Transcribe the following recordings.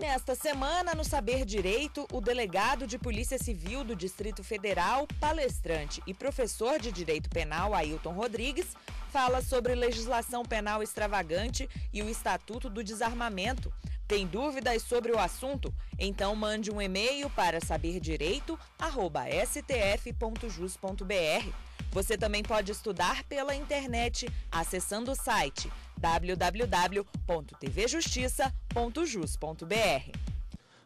Nesta semana, no Saber Direito, o delegado de Polícia Civil do Distrito Federal, palestrante e professor de Direito Penal, Ailton Rodrigues, fala sobre legislação penal extravagante e o Estatuto do Desarmamento. Tem dúvidas sobre o assunto? Então mande um e-mail para saberdireito.stf.jus.br. Você também pode estudar pela internet acessando o site www.tvjustiça.jus.br.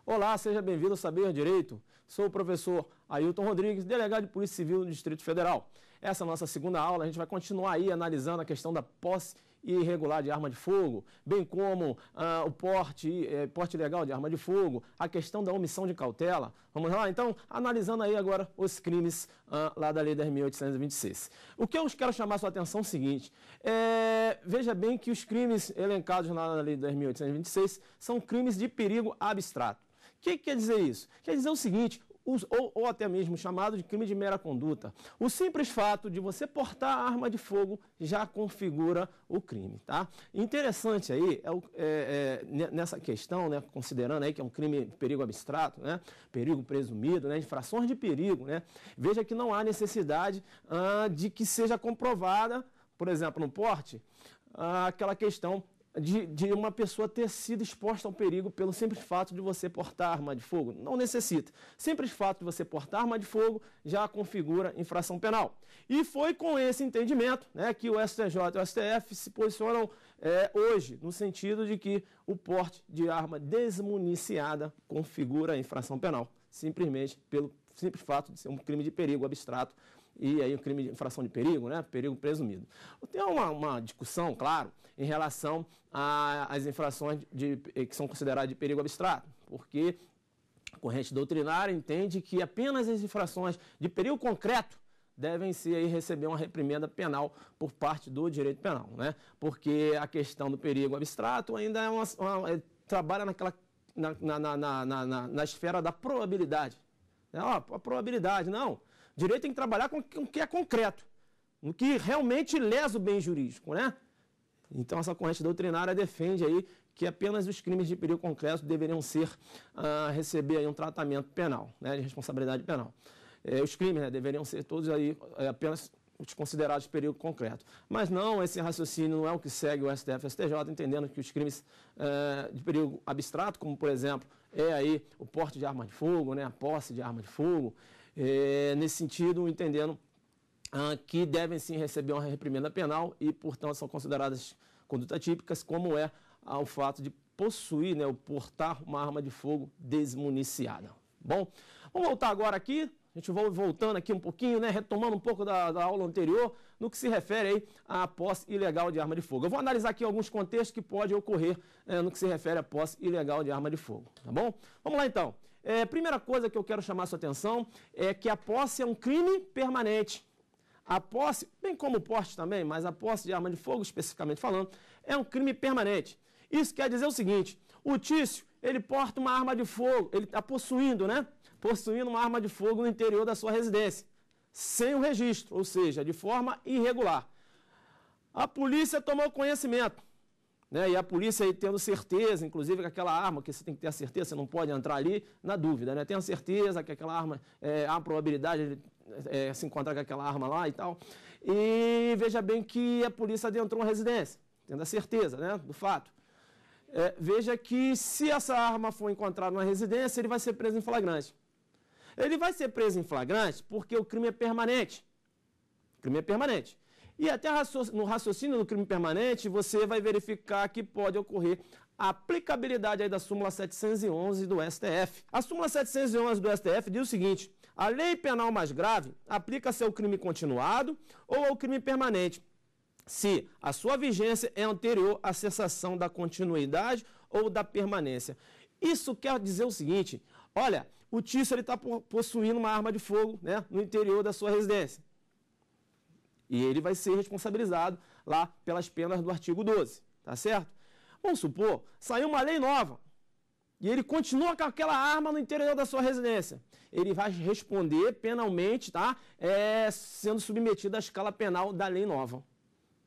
Olá, seja bem-vindo ao Saber Direito. Sou o professor Ailton Rodrigues, delegado de Polícia Civil do Distrito Federal. Essa é a nossa segunda aula, a gente vai continuar aí analisando a questão da posse irregular de arma de fogo, bem como ah, o porte, eh, porte legal de arma de fogo, a questão da omissão de cautela. Vamos lá, então, analisando aí agora os crimes ah, lá da Lei 10.826. O que eu quero chamar a sua atenção é o seguinte, é, veja bem que os crimes elencados lá na Lei 10.826 são crimes de perigo abstrato. O que quer dizer isso? Quer dizer o seguinte, ou, ou até mesmo chamado de crime de mera conduta. O simples fato de você portar arma de fogo já configura o crime, tá? Interessante aí, é, é, é nessa questão, né, considerando aí que é um crime de perigo abstrato, né, perigo presumido, né, infrações de perigo, né, veja que não há necessidade ah, de que seja comprovada, por exemplo, no porte, ah, aquela questão de, de uma pessoa ter sido exposta ao perigo pelo simples fato de você portar arma de fogo. Não necessita. Simples fato de você portar arma de fogo já configura infração penal. E foi com esse entendimento né, que o STJ e o STF se posicionam é, hoje, no sentido de que o porte de arma desmuniciada configura infração penal, simplesmente pelo simples fato de ser um crime de perigo abstrato e aí um crime de infração de perigo, né, perigo presumido. Tem uma, uma discussão, claro, em relação às infrações de, eh, que são consideradas de perigo abstrato, porque a corrente doutrinária entende que apenas as infrações de perigo concreto devem ser aí receber uma reprimenda penal por parte do direito penal, né? Porque a questão do perigo abstrato ainda é uma, uma, é, trabalha naquela na, na, na, na, na esfera da probabilidade. É, ó, a probabilidade, não. Direito tem que trabalhar com o que é concreto, no que realmente lesa o bem jurídico, né? Então, essa corrente doutrinária defende aí que apenas os crimes de perigo concreto deveriam ser uh, receber aí um tratamento penal, né, de responsabilidade penal. É, os crimes né, deveriam ser todos aí é, apenas os considerados perigo concreto. Mas não, esse raciocínio não é o que segue o STF STJ, entendendo que os crimes é, de perigo abstrato, como por exemplo, é aí o porte de arma de fogo, né, a posse de arma de fogo, nesse sentido, entendendo que devem sim receber uma reprimenda penal e, portanto, são consideradas condutas típicas, como é ah, o fato de possuir, né, ou portar uma arma de fogo desmuniciada. Bom, vamos voltar agora aqui a gente vai voltando aqui um pouquinho, né, retomando um pouco da, da, aula anterior, no que se refere aí à posse ilegal de arma de fogo. Eu vou analisar aqui alguns contextos que podem ocorrer né, no que se refere à posse ilegal de arma de fogo, tá bom? Vamos lá então. É, primeira coisa que eu quero chamar a sua atenção é que a posse é um crime permanente. A posse, bem como o porte também, mas a posse de arma de fogo, especificamente falando, é um crime permanente. Isso quer dizer o seguinte: o Tício, ele porta uma arma de fogo, ele está possuindo, né? Possuindo uma arma de fogo no interior da sua residência, sem o registro, ou seja, de forma irregular. A polícia tomou conhecimento. Né? E a polícia aí tendo certeza, inclusive que aquela arma, que você tem que ter a certeza, você não pode entrar ali na dúvida, né? Tenha certeza que aquela arma, é, há probabilidade de é, se encontrar com aquela arma lá e tal. E veja bem que a polícia adentrou uma residência, tendo a certeza, né, do fato. É, veja que se essa arma for encontrada na residência, ele vai ser preso em flagrante. Ele vai ser preso em flagrante porque o crime é permanente. O crime é permanente. E até no raciocínio do crime permanente, você vai verificar que pode ocorrer a aplicabilidade da súmula 711 do STF. A súmula 711 do STF diz o seguinte: a lei penal mais grave aplica-se ao crime continuado ou ao crime permanente, se a sua vigência é anterior à cessação da continuidade ou da permanência. Isso quer dizer o seguinte: olha, o Tício está possuindo uma arma de fogo né, no interior da sua residência. E ele vai ser responsabilizado lá pelas penas do artigo 12, tá certo? Vamos supor, saiu uma lei nova e ele continua com aquela arma no interior da sua residência. Ele vai responder penalmente, tá? É, sendo submetido à escala penal da lei nova.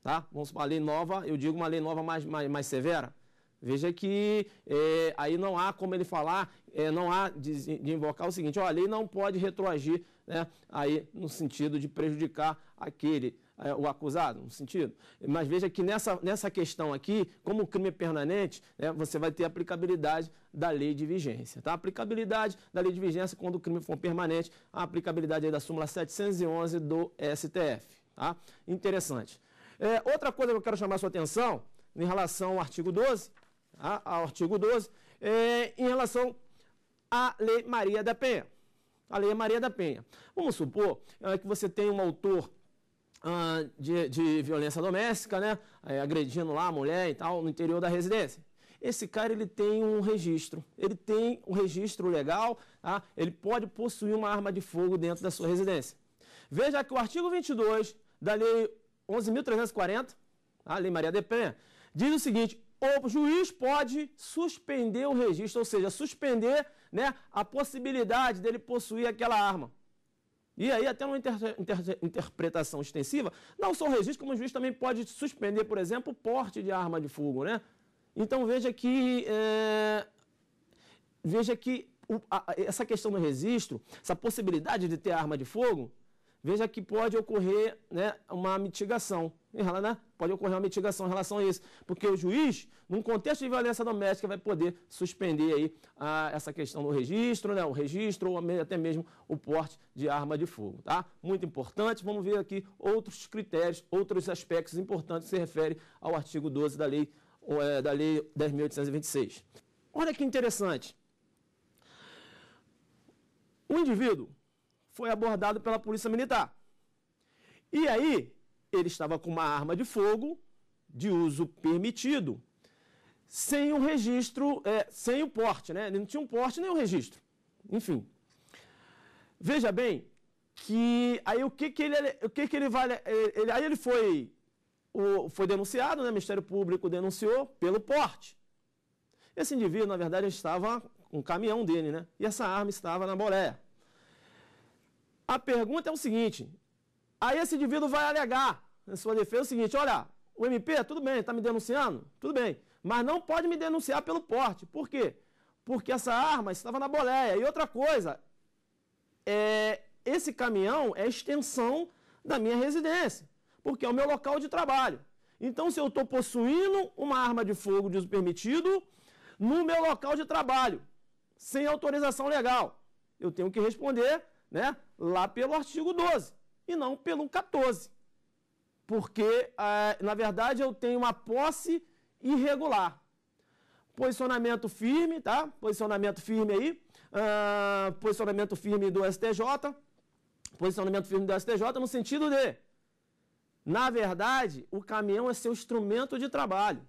Tá? Vamos supor, a lei nova, eu digo uma lei nova mais, mais, mais severa. Veja que é, aí não há como ele falar, é, não há de, de invocar o seguinte, ó, a lei não pode retroagir né, aí no sentido de prejudicar aquele é, o acusado, no sentido. Mas veja que nessa, nessa questão aqui, como o crime é permanente, né, você vai ter aplicabilidade da lei de vigência. Tá? aplicabilidade da lei de vigência quando o crime for permanente, a aplicabilidade da súmula 711 do STF. Tá? Interessante. É, outra coisa que eu quero chamar a sua atenção em relação ao artigo 12, tá? ao artigo 12, é, em relação à Lei Maria da Penha. A lei é Maria da Penha. Vamos supor eh, que você tem um autor ah, de, de, violência doméstica, né? Eh, agredindo lá a mulher e tal, no interior da residência. Esse cara ele tem um registro, ele tem um registro legal, tá? ele pode possuir uma arma de fogo dentro da sua residência. Veja que o artigo 22 da Lei 11.340, a tá? Lei Maria da Penha, diz o seguinte: o juiz pode suspender o registro, ou seja, suspender né, a possibilidade dele possuir aquela arma. E aí, até uma inter inter interpretação extensiva, não só o registro, como o juiz também pode suspender, por exemplo, o porte de arma de fogo. Né? Então veja que, é... veja que o, a, essa questão do registro, essa possibilidade de ter arma de fogo, veja que pode ocorrer né, uma mitigação. Né? Pode ocorrer uma mitigação em relação a isso, porque o juiz, num contexto de violência doméstica, vai poder suspender aí a, ah, essa questão do registro, né? o registro ou até mesmo o porte de arma de fogo. Tá? Muito importante, vamos ver aqui outros critérios, outros aspectos importantes que se refere ao artigo 12 da lei, é, da lei 10.826. Olha que interessante. O indivíduo foi abordado pela polícia militar. E aí, ele estava com uma arma de fogo de uso permitido, sem o registro, é, sem o porte, né? Ele não tinha um porte nem o um registro. Enfim. Veja bem que aí o que que ele, o que que ele vale ele, aí ele foi, o, foi denunciado, né? O Ministério Público denunciou pelo porte. Esse indivíduo, na verdade, estava com um caminhão dele, né? E essa arma estava na boleia. A pergunta é o seguinte: aí esse indivíduo vai alegar na sua defesa o seguinte: olha, o MP, tudo bem, está me denunciando? Tudo bem. Mas não pode me denunciar pelo porte. Por quê? Porque essa arma estava na boleia. E outra coisa, é, esse caminhão é extensão da minha residência, porque é o meu local de trabalho. Então, se eu estou possuindo uma arma de fogo de uso permitido no meu local de trabalho, sem autorização legal, eu tenho que responder né, lá pelo artigo 12 e não pelo 14. Porque, é, na verdade, eu tenho uma posse irregular. Posicionamento firme, tá? Posicionamento firme aí. Ah, posicionamento firme do STJ. Posicionamento firme do STJ no sentido de, na verdade, o caminhão é seu instrumento de trabalho.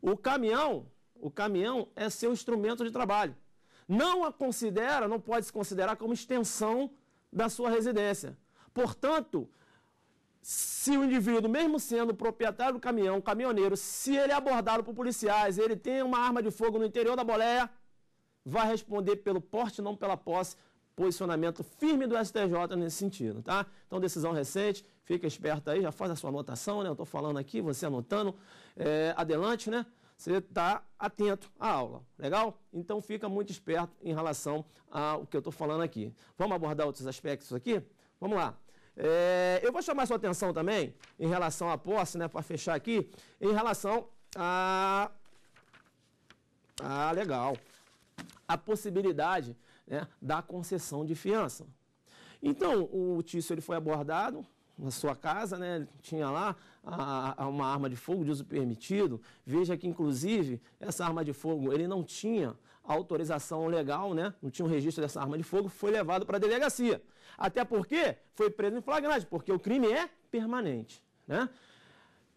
O caminhão, o caminhão é seu instrumento de trabalho não a considera, não pode se considerar como extensão da sua residência. Portanto, se o indivíduo, mesmo sendo proprietário do caminhão, caminhoneiro, se ele é abordado por policiais, ele tem uma arma de fogo no interior da boleia, vai responder pelo porte, não pela posse. Posicionamento firme do STJ nesse sentido, tá? Então, decisão recente, fica esperto aí, já faz a sua anotação, né? Eu estou falando aqui, você anotando. É, adelante, né? você está atento à aula. Legal? Então fica muito esperto em relação ao que eu estou falando aqui. Vamos abordar outros aspectos aqui? Vamos lá. É, eu vou chamar sua atenção também em relação à posse, né, para fechar aqui, em relação a. Ah, legal. A possibilidade né, da concessão de fiança. Então, o Tício ele foi abordado, na sua casa, né, tinha lá a, a uma arma de fogo de uso permitido. Veja que, inclusive, essa arma de fogo ele não tinha autorização legal, né, não tinha um registro dessa arma de fogo, foi levado para a delegacia. Até porque foi preso em flagrante, porque o crime é permanente. Né?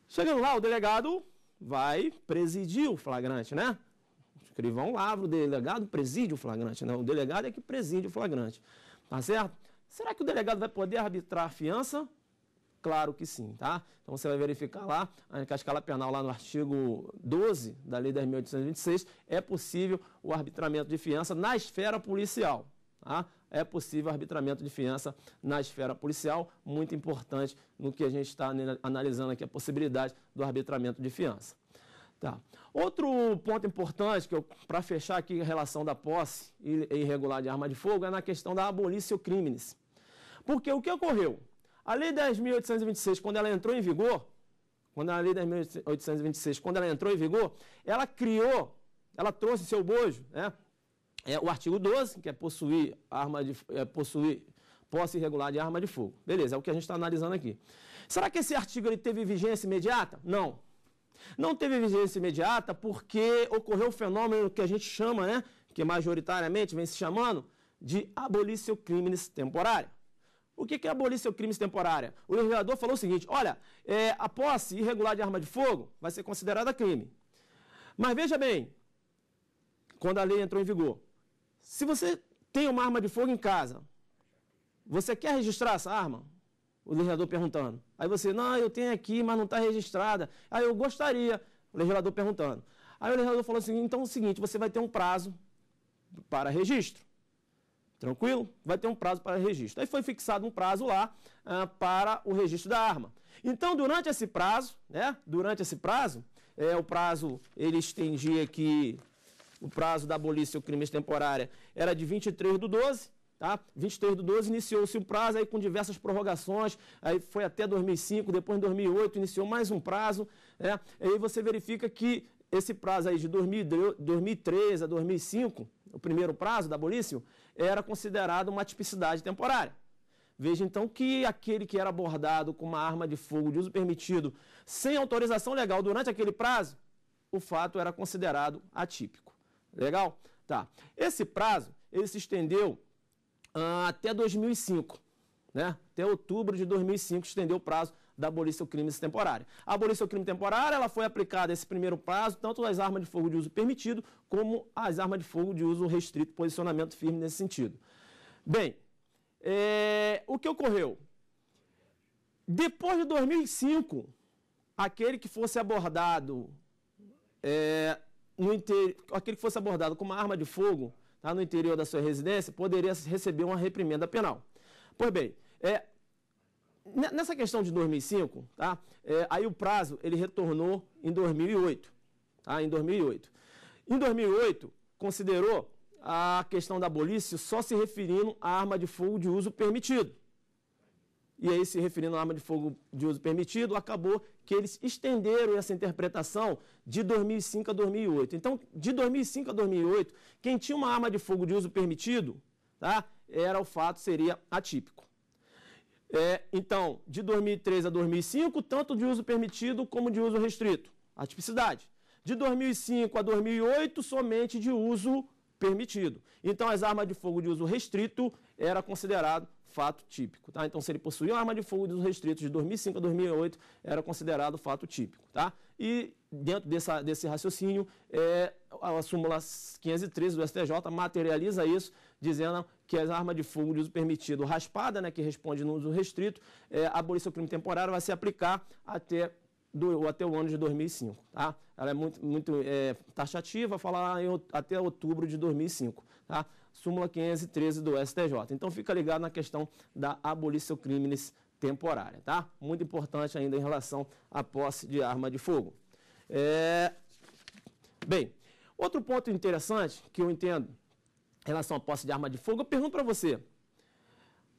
Chegando lá, o delegado vai presidir o flagrante, né? O escrivão lavra, o delegado preside o flagrante, né? O delegado é que preside o flagrante, tá certo? Será que o delegado vai poder arbitrar a fiança? Claro que sim, tá? Então você vai verificar lá, a escala penal lá no artigo 12 da Lei 10.826, é possível o arbitramento de fiança na esfera policial, tá? É possível arbitramento de fiança na esfera policial, muito importante no que a gente está analisando aqui, a possibilidade do arbitramento de fiança. Tá. Outro ponto importante, que para fechar aqui a relação da posse irregular de arma de fogo, é na questão da abolição criminis. Porque o que ocorreu? A Lei 10.826, quando ela entrou em vigor, quando a Lei 10.826, quando ela entrou em vigor, ela criou, ela trouxe seu bojo, né? É, o artigo 12, que é possuir arma de é, possuir posse irregular de arma de fogo. Beleza, é o que a gente está analisando aqui. Será que esse artigo ele teve vigência imediata? Não. Não teve vigência imediata porque ocorreu o fenômeno que a gente chama, né, que majoritariamente vem se chamando, de abolição crimes temporária. O que é abolir seu crime temporária? O legislador falou o seguinte: olha, é, a posse irregular de arma de fogo vai ser considerada crime. Mas veja bem, quando a lei entrou em vigor, se você tem uma arma de fogo em casa, você quer registrar essa arma? O legislador perguntando. Aí você, não, eu tenho aqui, mas não está registrada. Aí eu gostaria, o legislador perguntando. Aí o legislador falou assim: então é o seguinte, você vai ter um prazo para registro. Tranquilo? Vai ter um prazo para registro. Aí foi fixado um prazo lá ah, para o registro da arma. Então, durante esse prazo, né? Durante esse prazo, é, o prazo, ele estendia que o prazo da abolição do crime temporária era de 23 do 12, tá? 23 do 12 iniciou-se o prazo aí com diversas prorrogações, aí foi até 2005, depois em 2008 iniciou mais um prazo, né? Aí você verifica que esse prazo aí de 2003 a 2005, o primeiro prazo da abolição, era considerado uma tipicidade temporária. Veja então que aquele que era abordado com uma arma de fogo de uso permitido sem autorização legal durante aquele prazo, o fato era considerado atípico. Legal? Tá. Esse prazo, ele se estendeu ah, até 2005, né? Até outubro de 2005 estendeu o prazo da abolição do crime temporário. A abolição do crime temporário ela foi aplicada esse primeiro prazo, tanto as armas de fogo de uso permitido, como as armas de fogo de uso restrito, posicionamento firme nesse sentido. Bem, é, o que ocorreu? Depois de 2005, aquele que fosse abordado é, no aquele que fosse abordado com uma arma de fogo tá, no interior da sua residência poderia receber uma reprimenda penal. Pois bem, é, Nessa questão de 2005, tá? É, aí o prazo ele retornou em 2008. Tá? Em 2008. Em 2008, considerou a questão da bolícia só se referindo à arma de fogo de uso permitido. E aí, se referindo à arma de fogo de uso permitido, acabou que eles estenderam essa interpretação de 2005 a 2008. Então, de 2005 a 2008, quem tinha uma arma de fogo de uso permitido, tá, era o fato, seria atípico. É, então, de 2003 a 2005, tanto de uso permitido como de uso restrito, a tipicidade. De 2005 a 2008, somente de uso permitido. Então, as armas de fogo de uso restrito era considerado fato típico. Tá? Então, se ele possuía uma arma de fogo de uso restrito de 2005 a 2008, era considerado fato típico. Tá? E dentro dessa, desse raciocínio, é, a súmula 513 do STJ materializa isso, dizendo que as armas de fogo de uso permitido raspada, né, que responde no uso restrito, é, abolir seu crime temporário vai se aplicar até do, até o ano de 2005. Tá? Ela é muito, muito é, taxativa, fala até outubro de 2005. Tá? súmula 513 do STJ. Então fica ligado na questão da abolição crimes temporária, tá? Muito importante ainda em relação à posse de arma de fogo. É... Bem, outro ponto interessante que eu entendo em relação à posse de arma de fogo, eu pergunto para você,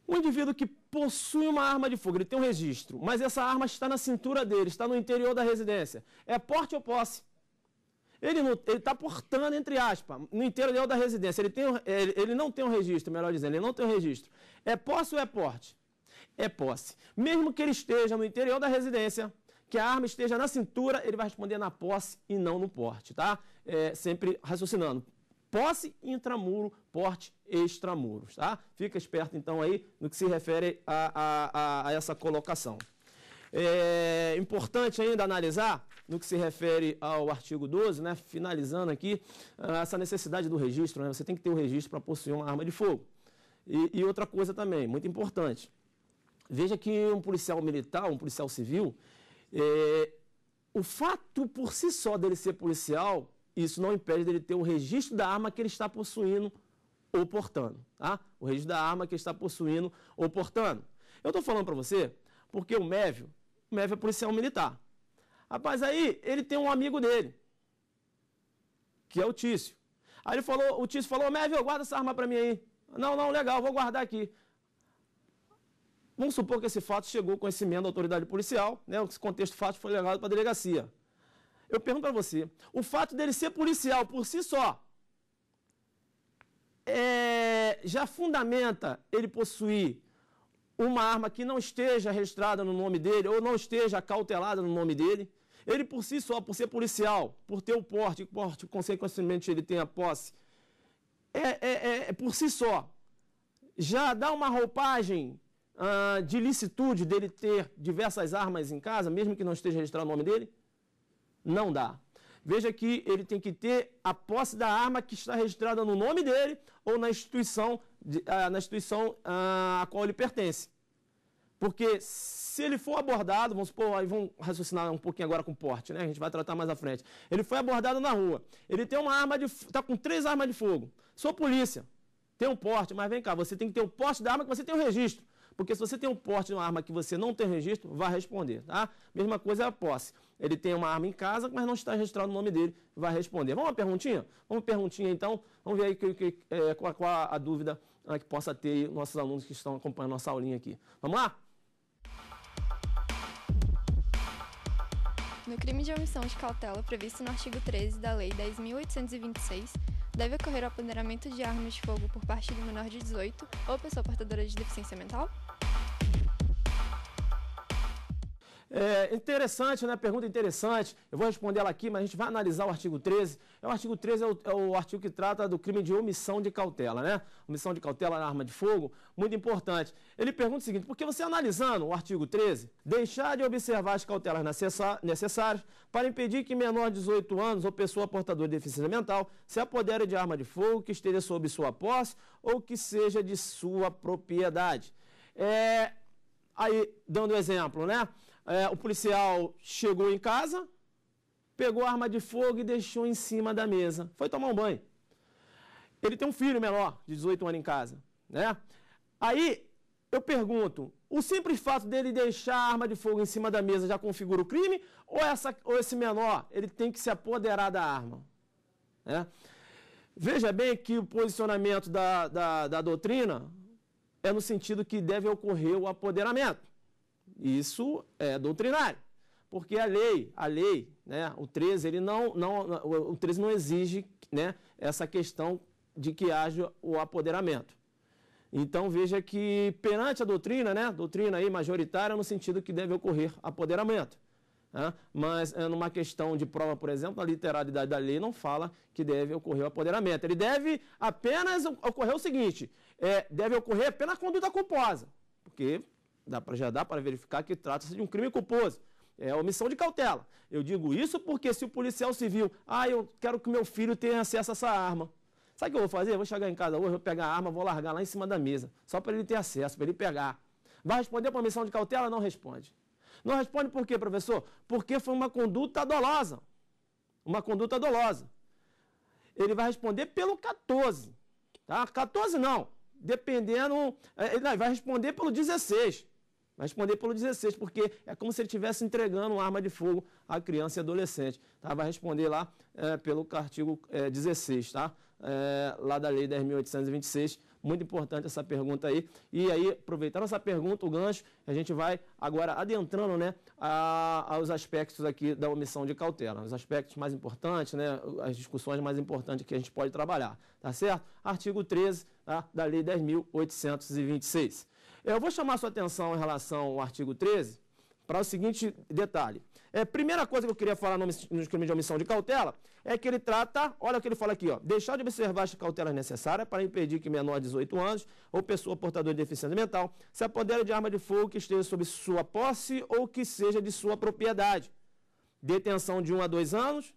um indivíduo que possui uma arma de fogo, ele tem um registro, mas essa arma está na cintura dele, está no interior da residência. É porte ou posse? Ele está portando, entre aspas, no interior da residência. Ele, tem, ele, ele não tem um registro, melhor dizendo, ele não tem um registro. É posse ou é porte? É posse. Mesmo que ele esteja no interior da residência, que a arma esteja na cintura, ele vai responder na posse e não no porte, tá? É, sempre raciocinando. Posse intramuro, porte extramuros, tá? Fica esperto então aí no que se refere a, a, a essa colocação. É importante ainda analisar, no que se refere ao artigo 12, né, finalizando aqui, ah, essa necessidade do registro. Né, você tem que ter o um registro para possuir uma arma de fogo. E, e outra coisa também, muito importante. Veja que um policial militar, um policial civil, é, o fato por si só dele ser policial, isso não impede dele ter o registro da arma que ele está possuindo ou portando. Tá? O registro da arma que ele está possuindo ou portando. Eu estou falando para você porque o mévio o MEF é policial militar. Rapaz, aí ele tem um amigo dele, que é o Tício. Aí ele falou, o Tício falou, Mévio, guarda essa arma para mim aí. Não, não, legal, vou guardar aqui. Vamos supor que esse fato chegou ao conhecimento da autoridade policial, né? Esse contexto fato foi levado para a delegacia. Eu pergunto para você, o fato dele ser policial por si só é, já fundamenta ele possuir uma arma que não esteja registrada no nome dele ou não esteja cautelada no nome dele, ele por si só, por ser policial, por ter o porte, o porte consequentemente ele tem a posse, é, é, é, é por si só, já dá uma roupagem ah, de licitude dele ter diversas armas em casa, mesmo que não esteja registrado o nome dele? Não dá. Veja que ele tem que ter a posse da arma que está registrada no nome dele ou na instituição, ah, na instituição ah, a qual ele pertence. Porque se ele for abordado, vamos supor, aí vamos raciocinar um pouquinho agora com porte, né? A gente vai tratar mais à frente. Ele foi abordado na rua. Ele tem uma arma de está com três armas de fogo. Sou polícia. Tem um porte, mas vem cá, você tem que ter o porte da arma que você tem o registro. Porque se você tem um porte de uma arma que você não tem registro, vai responder, tá? Mesma coisa é a posse. Ele tem uma arma em casa, mas não está registrado o nome dele, vai responder. Vamos uma perguntinha? Vamos uma perguntinha então, vamos ver aí que, que, é, qual, qual, a dúvida ah, que possa ter aí, nossos alunos que estão acompanhando nossa aulinha aqui. Vamos lá? No crime de omissão de cautela previsto no artigo 13 da Lei 10.826, deve ocorrer o apoderamento de armas de fogo por parte de menor de 18 ou pessoa portadora de deficiência mental? É interessante, né? Pergunta interessante. Eu vou responder ela aqui, mas a gente vai analisar o artigo 13. É, o artigo 13 é o, é o artigo que trata do crime de omissão de cautela, né? Omissão de cautela na arma de fogo, muito importante. Ele pergunta o seguinte: porque você analisando o artigo 13, deixar de observar as cautelas necessárias para impedir que menor de 18 anos ou pessoa portadora de deficiência mental se apodere de arma de fogo que esteja sob sua posse ou que seja de sua propriedade. É, aí, dando exemplo, né? é, o policial chegou em casa, pegou a arma de fogo e deixou em cima da mesa. Foi tomar um banho. Ele tem um filho menor, de 18 anos em casa, né? Aí eu pergunto, o simples fato dele deixar a arma de fogo em cima da mesa já configura o crime? Ou, essa, ou esse menor, ele tem que se apoderar da arma? Né? Veja bem que o posicionamento da, da, da doutrina é no sentido que deve ocorrer o apoderamento. Isso é doutrinário. Porque a lei, a lei, né, o 13, ele não, não, o 13 não exige né, essa questão de que haja o apoderamento. Então veja que perante a doutrina, né, doutrina aí majoritária no sentido que deve ocorrer apoderamento. Né? Mas eh, numa questão de prova, por exemplo, a literalidade da lei não fala que deve ocorrer o apoderamento. Ele deve apenas ocorrer o seguinte, é, deve ocorrer apenas a conduta culposa, porque dá pra, já dá para verificar que trata-se de um crime culposo. É omissão de cautela. Eu digo isso porque se o policial civil, ah, eu quero que meu filho tenha acesso a essa arma. Sabe o que eu vou fazer? Eu vou chegar em casa hoje, vou pegar a arma, vou largar lá em cima da mesa, só para ele ter acesso, para ele pegar. Vai responder para omissão de cautela? Não responde. Não responde por quê, professor? Porque foi uma conduta dolosa. Uma conduta dolosa. Ele vai responder pelo 14. Tá? 14 não. Dependendo. É, ele vai responder pelo 16. Vai responder pelo 16, porque é como se ele estivesse entregando uma arma de fogo à criança e adolescente. Tá? Vai responder lá é, pelo artigo é, eh, 16, tá? É, lá da Lei 10.826. Muito importante essa pergunta aí. E aí, aproveitando essa pergunta, o gancho, a gente vai agora adentrando né, a, aos aspectos aqui da omissão de cautela. Os aspectos mais importantes, né, as discussões mais importantes que a gente pode trabalhar. Tá certo? Artigo 13 tá? da Lei 10.826. Eu vou chamar sua atenção em relação ao artigo 13 para o seguinte detalhe. É, primeira coisa que eu queria falar no, no crime de omissão de cautela é que ele trata, olha o que ele fala aqui, ó, deixar de observar as cautelas necessárias para impedir que menor de 18 anos ou pessoa portadora de deficiência mental se apodere de arma de fogo que esteja sob sua posse ou que seja de sua propriedade. Detenção de 1 a 2 anos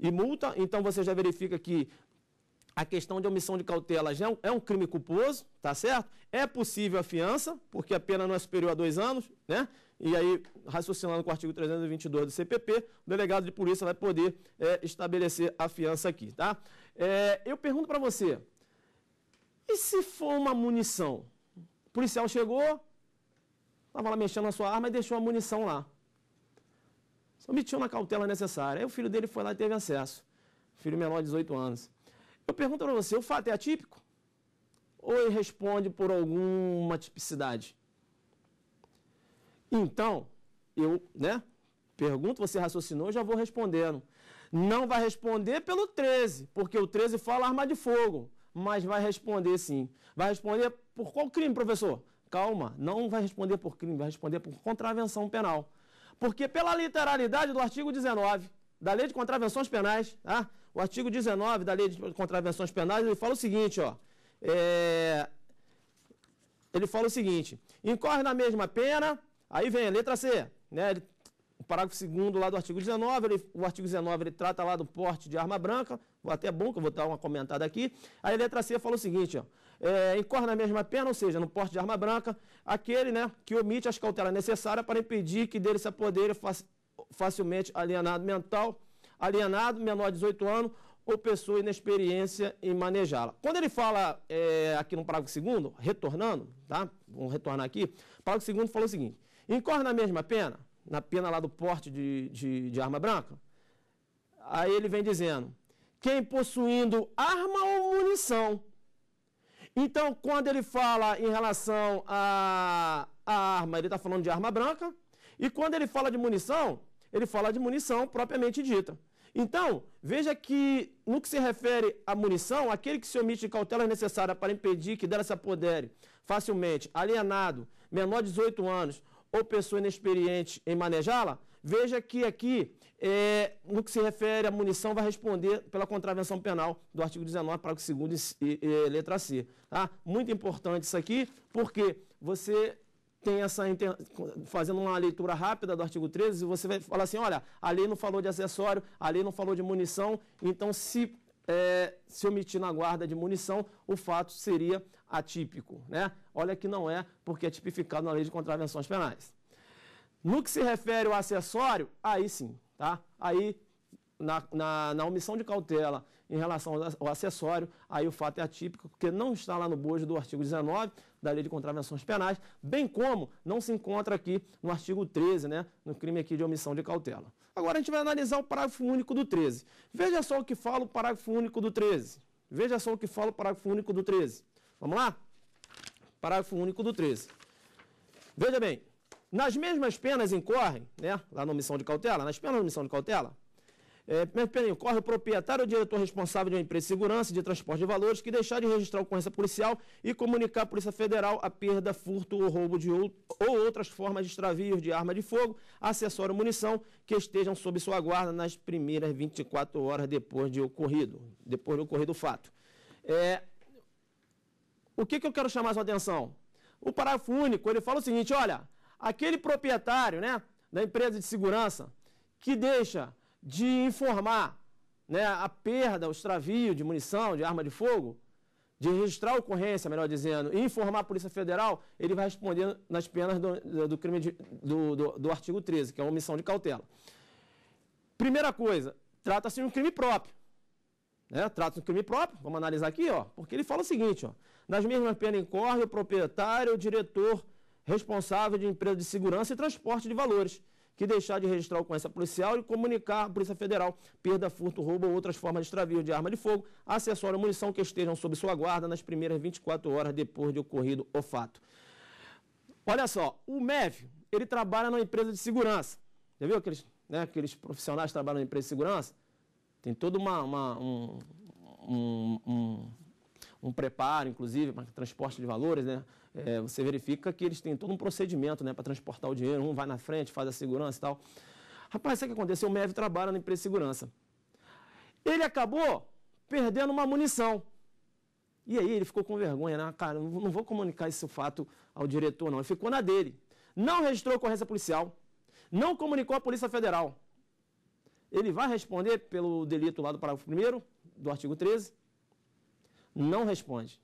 e multa, então você já verifica que a questão de omissão de cautela já é, é um crime culposo, tá certo? É possível a fiança, porque a pena não é superior a dois anos, né? E aí, raciocinando com o artigo 322 do CPP, o delegado de polícia vai poder é, estabelecer a fiança aqui, tá? É, eu pergunto para você, e se for uma munição? O policial chegou, estava lá mexendo na sua arma e deixou a munição lá. Omitiu na cautela necessária. Aí o filho dele foi lá e teve acesso. Filho menor de 18 anos. Eu pergunto para você, o fato é atípico? Ou ele responde por alguma tipicidade? Então, eu, né? Pergunto, você raciocinou, eu já vou respondendo. Não vai responder pelo 13, porque o 13 fala arma de fogo, mas vai responder sim. Vai responder por qual crime, professor? Calma, não vai responder por crime, vai responder por contravenção penal. Porque pela literalidade do artigo 19 da Lei de Contravenções Penais, tá? O artigo 19 da Lei de Contravenções Penais, ele fala o seguinte, ó. É, ele fala o seguinte, incorre na mesma pena, aí vem a letra C, né? Ele, o parágrafo segundo lá do artigo 19, ele, o artigo 19 ele trata lá do porte de arma branca, vou até bom que eu vou dar uma comentada aqui. Aí a letra C fala o seguinte, ó, é, incorre na mesma pena, ou seja, no porte de arma branca, aquele né, que omite as cautelas necessárias para impedir que dele se apodere facilmente alienado mental, alienado, menor de 18 anos ou pessoa inexperiência em manejá-la. Quando ele fala é, aqui no parágrafo segundo, retornando, tá? Vamos retornar aqui. O parágrafo segundo falou o seguinte: incorre na mesma pena, na pena lá do porte de, de, de arma branca. Aí ele vem dizendo: quem possuindo arma ou munição. Então, quando ele fala em relação à arma, ele está falando de arma branca. E quando ele fala de munição, ele fala de munição propriamente dita. Então, veja que no que se refere à munição, aquele que se omite de cautela necessária para impedir que dela se apodere facilmente, alienado, menor de 18 anos ou pessoa inexperiente em manejá-la, veja que aqui, é, no que se refere à munição, vai responder pela contravenção penal do artigo 19, parágrafo 2 e, e, letra C. Tá? Muito importante isso aqui, porque você tem essa fazendo uma leitura rápida do artigo 13, você vai falar assim, olha, a lei não falou de acessório, a lei não falou de munição, então se é, se omitir na guarda de munição, o fato seria atípico, né? Olha que não é, porque é tipificado na lei de contravenções penais. No que se refere ao acessório, aí sim, tá? Aí na, na, na, omissão de cautela em relação ao acessório, aí o fato é atípico, porque não está lá no bojo do artigo 19 da Lei de Contravenções Penais, bem como não se encontra aqui no artigo 13, né, no crime aqui de omissão de cautela. Agora a gente vai analisar o parágrafo único do 13. Veja só o que fala o parágrafo único do 13. Veja só o que fala o parágrafo único do 13. Vamos lá? Parágrafo único do 13. Veja bem, nas mesmas penas incorrem, né, lá na omissão de cautela, nas penas de omissão de cautela, é, mas peraí, corre o proprietário ou diretor responsável de uma empresa de segurança de transporte de valores que deixar de registrar a ocorrência policial e comunicar à Polícia Federal a perda, furto ou roubo de ou outras formas de extravio de arma de fogo, acessório ou munição que estejam sob sua guarda nas primeiras 24 horas depois de ocorrido, depois de ocorrido o fato. É, o que, que eu quero chamar a sua atenção? O parágrafo único, ele fala o seguinte, olha, aquele proprietário né, da empresa de segurança que deixa de informar né, a perda, o extravio de munição, de arma de fogo, de registrar a ocorrência, melhor dizendo, e informar a Polícia Federal, ele vai responder nas penas do, do crime de, do, do, do, artigo 13, que é omissão de cautela. Primeira coisa, trata-se de um crime próprio. Né? Trata-se de um crime próprio, vamos analisar aqui, ó, porque ele fala o seguinte, ó, nas mesmas penas incorre o proprietário, o diretor responsável de empresa de segurança e transporte de valores, que deixar de registrar a ocorrência policial e comunicar à Polícia Federal perda, furto, roubo ou outras formas de extravio de arma de fogo, acessório ou munição que estejam sob sua guarda nas primeiras 24 horas depois de ocorrido o fato. Olha só, o MEV, ele trabalha numa empresa de segurança. Já viu aqueles, né, aqueles profissionais que trabalham na empresa de segurança? Tem todo uma, uma um, um, um, um, preparo, inclusive, para transporte de valores, né? é, você verifica que eles têm todo um procedimento né, para transportar o dinheiro, um vai na frente, faz a segurança e tal. Rapaz, sabe o que aconteceu? O MEV trabalha na empresa de segurança. Ele acabou perdendo uma munição. E aí ele ficou com vergonha, né? Cara, não vou comunicar esse fato ao diretor, não. Ele ficou na dele. Não registrou ocorrência policial, não comunicou à Polícia Federal. Ele vai responder pelo delito lá do parágrafo 1 do artigo 13? Não responde.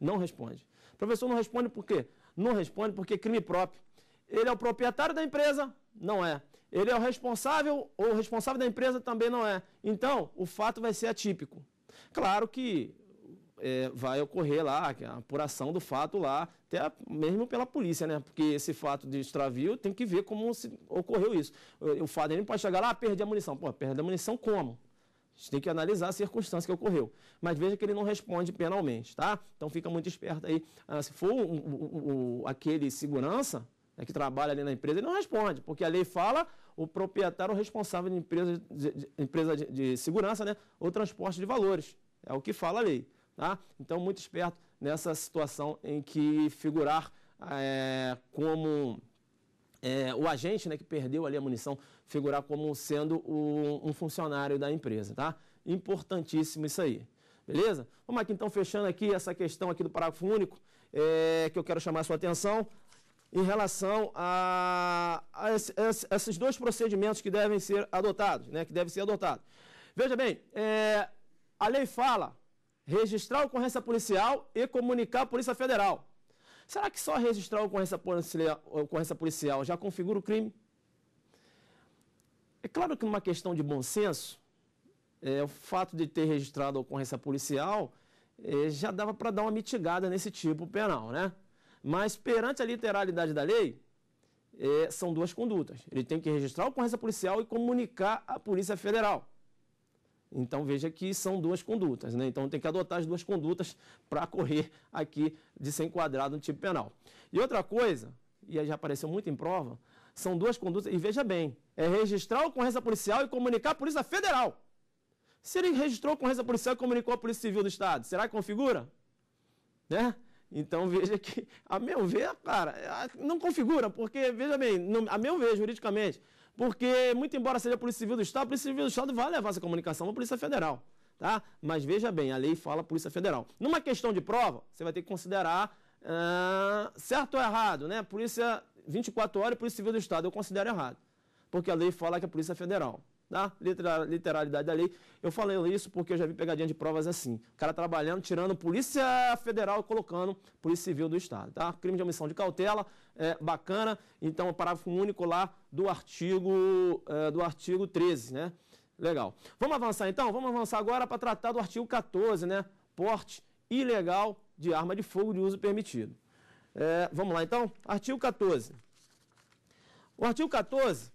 Não responde. Professor não responde por quê? Não responde porque é crime próprio. Ele é o proprietário da empresa? Não é. Ele é o responsável ou o responsável da empresa? Também não é. Então, o fato vai ser atípico. Claro que é, vai ocorrer lá a apuração do fato lá, até mesmo pela polícia, né? Porque esse fato de extravio tem que ver como ocorreu isso. O fato ele pode chegar lá, ah, perdi a munição. Pô, perdi a munição como? A gente tem que analisar a circunstância que ocorreu. Mas veja que ele não responde penalmente, tá? Então fica muito esperto aí. Ah, se for um, um, um, aquele segurança né, que trabalha ali na empresa, ele não responde, porque a lei fala o proprietário responsável de empresa de, de empresa de, de, segurança né, ou transporte de valores. É o que fala a lei. Tá? Então, muito esperto nessa situação em que figurar é, como é, o agente né, que perdeu ali a munição figurar como sendo o, um funcionário da empresa, tá? Importantíssimo isso aí. Beleza? Vamos aqui então fechando aqui essa questão aqui do parágrafo único, é, que eu quero chamar a sua atenção em relação a, a, esse, a, esses dois procedimentos que devem ser adotados, né? Que devem ser adotados. Veja bem, é, a lei fala registrar a ocorrência policial e comunicar a Polícia Federal. Será que só registrar a ocorrência policial, ocorrência policial já configura o crime? É claro que numa questão de bom senso, é, o fato de ter registrado a ocorrência policial é, já dava para dar uma mitigada nesse tipo penal, né? Mas perante a literalidade da lei, é, são duas condutas. Ele tem que registrar a ocorrência policial e comunicar à Polícia Federal. Então veja que são duas condutas, né? Então tem que adotar as duas condutas para correr aqui de ser enquadrado no tipo penal. E outra coisa, e aí já apareceu muito em prova, são duas condutas, e veja bem, é registrar a ocorrência policial e comunicar a Polícia Federal. Se ele registrou a ocorrência policial e comunicou a Polícia Civil do Estado, será que configura? Né? Então veja que, a meu ver, cara, não configura, porque, veja bem, a meu ver, juridicamente, porque, muito embora seja a Polícia Civil do Estado, a Polícia Civil do Estado vai levar essa comunicação a Polícia Federal. Tá? Mas veja bem, a lei fala Polícia Federal. Numa questão de prova, você vai ter que considerar uh, certo ou errado, né? Polícia 24 horas e Polícia Civil do Estado, eu considero errado. Porque a lei fala que é a Polícia Federal da literalidade da lei. Eu falei isso porque eu já vi pegadinha de provas assim. O cara trabalhando, tirando Polícia Federal e colocando Polícia Civil do Estado. Tá? Crime de omissão de cautela, é, bacana. Então, o parágrafo único lá do artigo, é, do artigo 13, né? Legal. Vamos avançar então? Vamos avançar agora para tratar do artigo 14, né? Porte ilegal de arma de fogo de uso permitido. É, vamos lá então? Artigo 14. O artigo 14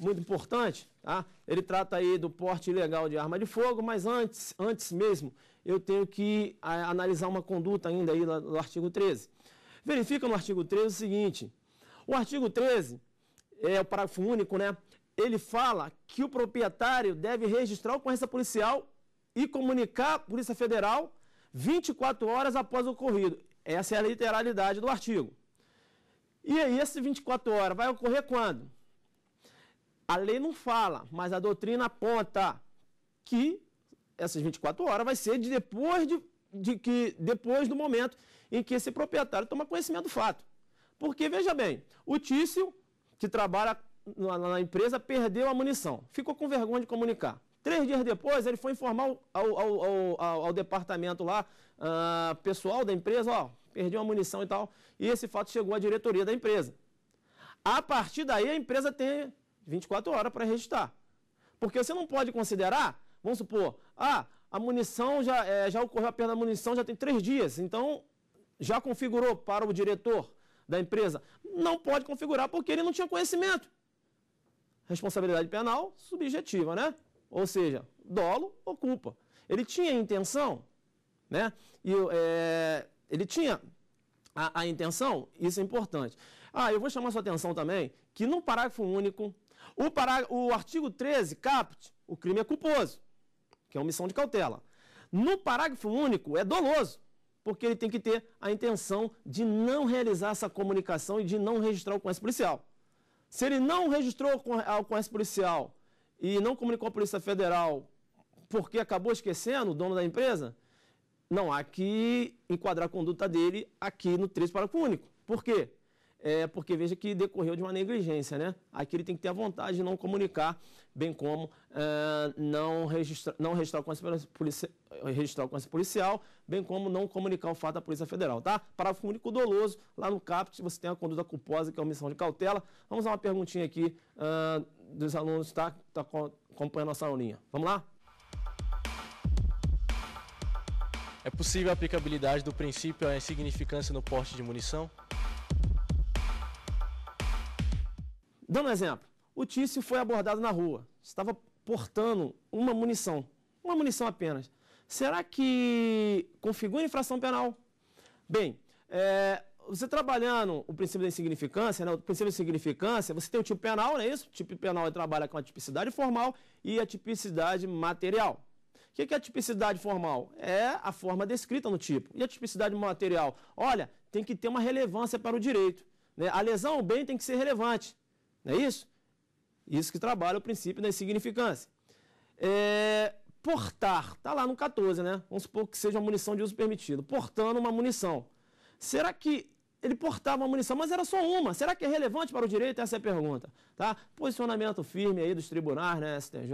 muito importante, tá? Ele trata aí do porte ilegal de arma de fogo, mas antes, antes mesmo, eu tenho que a, analisar uma conduta ainda aí do artigo 13. Verifica no artigo 13 o seguinte, o artigo 13, é o parágrafo único, né? Ele fala que o proprietário deve registrar a ocorrência policial e comunicar à Polícia Federal 24 horas após o ocorrido. Essa é a literalidade do artigo. E aí, esse 24 horas vai ocorrer quando? A lei não fala, mas a doutrina aponta que essas 24 horas vai ser de depois de, de que depois do momento em que esse proprietário toma conhecimento do fato. Porque veja bem, o Tício que trabalha na, na empresa perdeu a munição, ficou com vergonha de comunicar. Três dias depois, ele foi informar ao, ao, ao, ao departamento lá, uh, pessoal da empresa, ó, perdi a munição e tal, e esse fato chegou à diretoria da empresa. A partir daí, a empresa tem 24 horas para registrar. Porque você não pode considerar, vamos supor, ah, a munição já, é, já ocorreu a perda da munição já tem três dias, então já configurou para o diretor da empresa. Não pode configurar porque ele não tinha conhecimento. Responsabilidade penal subjetiva, né? Ou seja, dolo ou culpa. Ele tinha intenção, né? E, é, ele tinha a, a intenção, isso é importante. Ah, eu vou chamar sua atenção também que no parágrafo único o, pará... o artigo 13, caput, o crime é culposo, que é omissão de cautela. No parágrafo único, é doloso, porque ele tem que ter a intenção de não realizar essa comunicação e de não registrar o comércio policial. Se ele não registrou ah, o comércio policial e não comunicou à Polícia Federal porque acabou esquecendo o dono da empresa, não há que enquadrar a conduta dele aqui no 13 parágrafo único. Por quê? é, porque veja que decorreu de uma negligência, né? Aqui ele tem que ter a vontade de não comunicar, bem como é, não, registra, não registrar o consequência policial, policial, bem como não comunicar o fato à Polícia Federal, tá? Parágrafo único doloso, lá no CAPT você tem a conduta culposa, que é omissão de cautela. Vamos a uma perguntinha aqui ah, dos alunos que tá, tá acompanhando a nossa aulinha. Vamos lá? É possível a aplicabilidade do princípio à insignificância no porte de munição? Dando um exemplo, o Tício foi abordado na rua, estava portando uma munição, uma munição apenas. Será que configura infração penal? Bem, é, você trabalhando o princípio da insignificância, né? o princípio da insignificância, você tem o tipo penal, não é isso? O tipo penal trabalha com a tipicidade formal e a tipicidade material. O que é a tipicidade formal? É a forma descrita no tipo. E a tipicidade material? Olha, tem que ter uma relevância para o direito. Né? A lesão ao bem tem que ser relevante. Não é isso? Isso que trabalha o princípio da insignificância. É, portar, está lá no 14, né? Vamos supor que seja uma munição de uso permitido. Portando uma munição. Será que ele portava uma munição, mas era só uma? Será que é relevante para o direito? Essa é a pergunta. Tá? Posicionamento firme aí dos tribunais, né? STJ,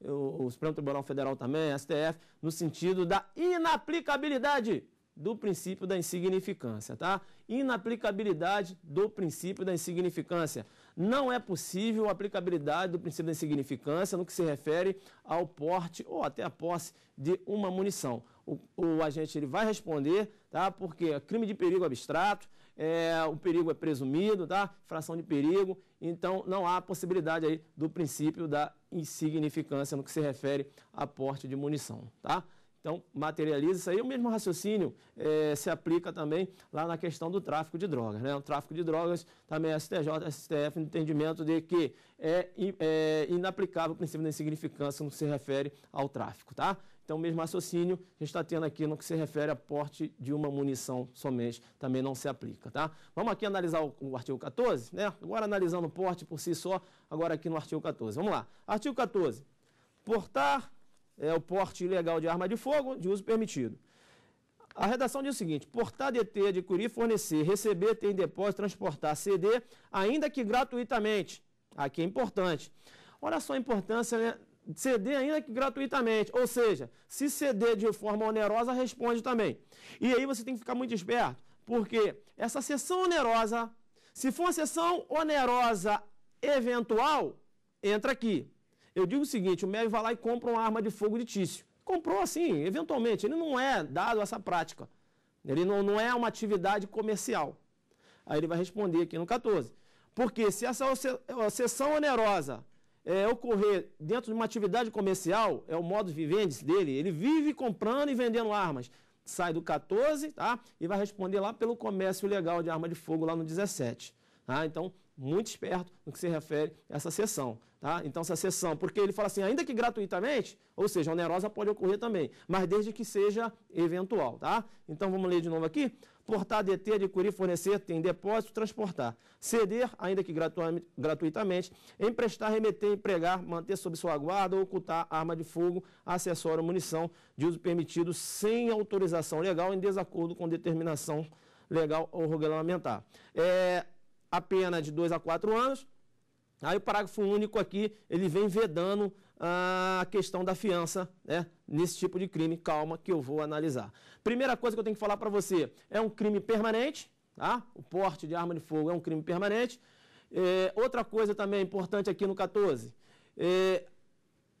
o, o Supremo Tribunal Federal também, STF, no sentido da inaplicabilidade do princípio da insignificância, tá? Inaplicabilidade do princípio da insignificância não é possível a aplicabilidade do princípio da insignificância no que se refere ao porte ou até a posse de uma munição. O, o agente ele vai responder, tá? Porque é crime de perigo abstrato, é, o perigo é presumido, tá? Fração de perigo, então não há possibilidade aí do princípio da insignificância no que se refere a porte de munição, tá? Então, materializa isso aí. O mesmo raciocínio é, se aplica também lá na questão do tráfico de drogas. Né? O tráfico de drogas, também a STJ, a STF, no entendimento de que é, é inaplicável o princípio da insignificância no que se refere ao tráfico. Tá? Então, o mesmo raciocínio a gente está tendo aqui no que se refere a porte de uma munição somente, também não se aplica, tá? Vamos aqui analisar o, o, artigo 14, né? Agora analisando o porte por si só, agora aqui no artigo 14. Vamos lá. Artigo 14. Portar é o porte ilegal de arma de fogo de uso permitido. A redação diz o seguinte: portar, deter, adquirir, fornecer, receber, ter em depósito, transportar, ceder, ainda que gratuitamente. Aqui é importante. Olha só a importância, né? Ceder ainda que gratuitamente. Ou seja, se ceder de forma onerosa, responde também. E aí você tem que ficar muito esperto, porque essa sessão onerosa, se for uma sessão onerosa eventual, entra aqui. Eu digo o seguinte: o médico vai lá e compra uma arma de fogo de tício. Comprou assim, eventualmente. Ele não é dado essa prática. Ele não, não é uma atividade comercial. Aí ele vai responder aqui no 14. Porque se essa sessão onerosa é, ocorrer dentro de uma atividade comercial, é o modo vivente dele, ele vive comprando e vendendo armas. Sai do 14, tá? E vai responder lá pelo comércio legal de arma de fogo lá no 17. Tá? Então, muito esperto no que se refere a essa sessão. Tá? Então, essa sessão, porque ele fala assim, ainda que gratuitamente, ou seja, onerosa pode ocorrer também, mas desde que seja eventual. Tá? Então, vamos ler de novo aqui. Portar, deter, adquirir, fornecer, tem depósito, transportar. Ceder, ainda que gratu gratuitamente, emprestar, remeter, empregar, manter sob sua guarda ou ocultar arma de fogo, acessório ou munição de uso permitido sem autorização legal em desacordo com determinação legal ou regulamentar. É, a pena de 2 a 4 anos. Aí o parágrafo único aqui, ele vem vedando ah, a questão da fiança, né? Nesse tipo de crime, calma que eu vou analisar. Primeira coisa que eu tenho que falar para você, é um crime permanente, tá? O porte de arma de fogo é um crime permanente. É, outra coisa também importante aqui no 14, é, eh,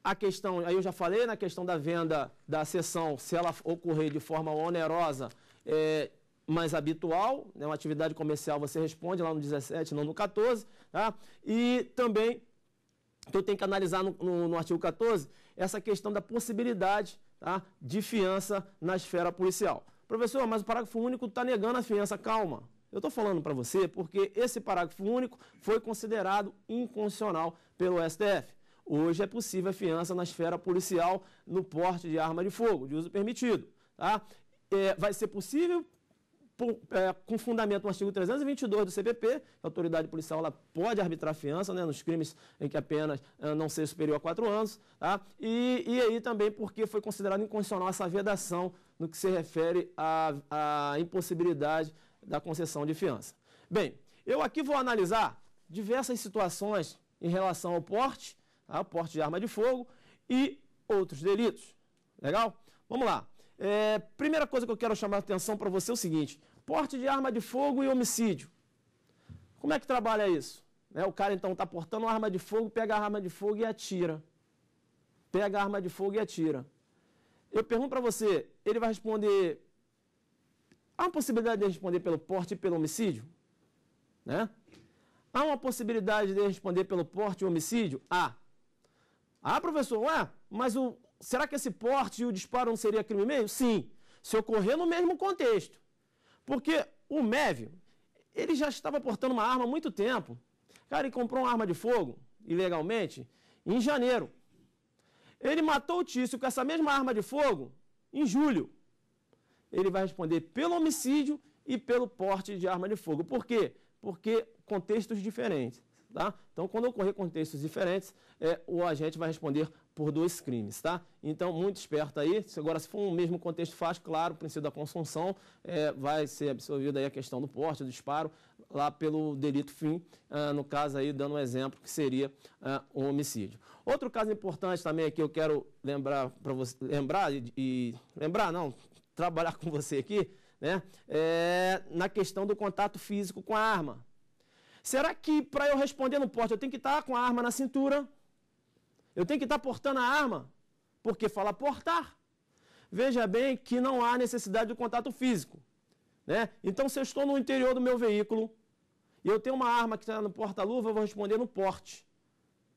a questão, aí eu já falei na questão da venda da sessão, se ela ocorrer de forma onerosa, é, mais habitual, né, uma atividade comercial você responde lá no 17, não no 14, tá? e também eu tem que analisar no, no, no, artigo 14 essa questão da possibilidade tá, de fiança na esfera policial. Professor, mas o parágrafo único está negando a fiança, calma. Eu estou falando para você porque esse parágrafo único foi considerado inconstitucional pelo STF. Hoje é possível a fiança na esfera policial no porte de arma de fogo, de uso permitido. Tá? É, vai ser possível é, com fundamento no artigo 322 do CPP, a autoridade policial ela pode arbitrar fiança né, nos crimes em que apenas é, não seja superior a quatro anos, tá? e, e aí também porque foi considerado incondicional essa vedação no que se refere à, à impossibilidade da concessão de fiança. Bem, eu aqui vou analisar diversas situações em relação ao porte, tá? porte de arma de fogo e outros delitos. Legal? Vamos lá. É, primeira coisa que eu quero chamar a atenção para você é o seguinte: porte de arma de fogo e homicídio. Como é que trabalha isso? Né, o cara então está portando uma arma de fogo, pega a arma de fogo e atira. Pega a arma de fogo e atira. Eu pergunto para você, ele vai responder. Há uma possibilidade de responder pelo porte e pelo homicídio? Né? Há uma possibilidade de responder pelo porte e homicídio? Há. Ah. ah, professor, ué, mas o, será que esse porte e o disparo não seria crime mesmo? Sim, se ocorrer no mesmo contexto. Porque o MEV, ele já estava portando uma arma há muito tempo. Cara, ele comprou uma arma de fogo, ilegalmente, em janeiro. Ele matou o Tício com essa mesma arma de fogo em julho. Ele vai responder pelo homicídio e pelo porte de arma de fogo. Por quê? Porque contextos diferentes. Tá? Então, quando ocorrer contextos diferentes, é, o agente vai responder por dois crimes, tá? Então, muito esperto aí. Agora, se for um mesmo contexto faz claro, o princípio da consunção é, vai ser absorvida aí a questão do porte, do disparo, lá pelo delito fim, ah, no caso aí, dando um exemplo que seria ah, um homicídio. Outro caso importante também aqui, eu quero lembrar para você, lembrar e, e, lembrar não, trabalhar com você aqui, né? É, na questão do contato físico com a arma. Será que para eu responder no porte eu tenho que estar tá com a arma na cintura? Eu tenho que estar portando a arma, porque fala portar. Veja bem que não há necessidade de contato físico. Né? Então, se eu estou no interior do meu veículo e eu tenho uma arma que está no porta-luva, eu vou responder no porte.